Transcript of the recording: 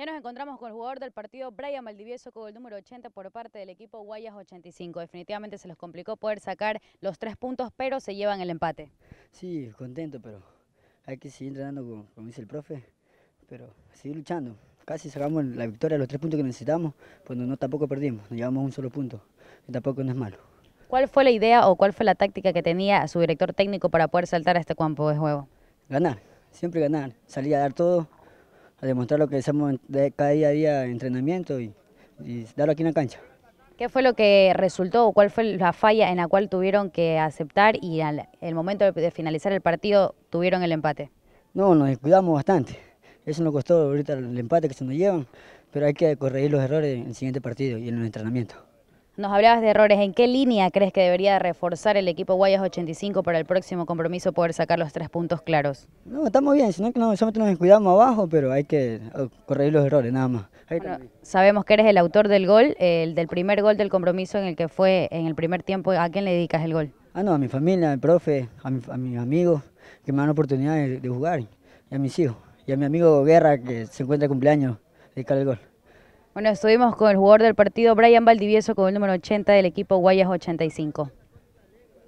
Ya nos encontramos con el jugador del partido Brian Maldivieso, con el número 80 por parte del equipo Guayas 85. Definitivamente se les complicó poder sacar los tres puntos, pero se llevan el empate. Sí, contento, pero hay que seguir entrenando como dice el profe, pero seguir luchando. Casi sacamos la victoria, los tres puntos que necesitamos, pues no, tampoco perdimos, nos llevamos un solo punto, y tampoco no es malo. ¿Cuál fue la idea o cuál fue la táctica que tenía su director técnico para poder saltar a este campo de juego? Ganar, siempre ganar, salir a dar todo, a demostrar lo que hacemos de cada día a día en entrenamiento y, darlo aquí en la cancha. ¿Qué fue lo que resultó o cuál fue la falla en la cual tuvieron que aceptar y al el momento de finalizar el partido tuvieron el empate? No, nos descuidamos bastante. Eso nos costó ahorita el empate que se nos llevan, pero hay que corregir los errores en el siguiente partido y en el entrenamiento. Nos hablabas de errores. ¿En qué línea crees que debería reforzar el equipo Guayas 85 para el próximo compromiso poder sacar los tres puntos claros? No, estamos bien, sino que no, solamente nos descuidamos abajo, pero hay que oh, corregir los errores, nada más. sabemos que eres el autor del gol, el del primer gol del compromiso en el que fue en el primer tiempo. ¿A quién le dedicas el gol? Ah, no, a mi familia, al profe, a, mis amigos que me dan oportunidad de, de, jugar, y a mis hijos, y a mi amigo Guerra que se encuentra de cumpleaños, dedicar el gol. Bueno, estuvimos con el jugador del partido Brian Valdivieso con el número 80 del equipo Guayas 85.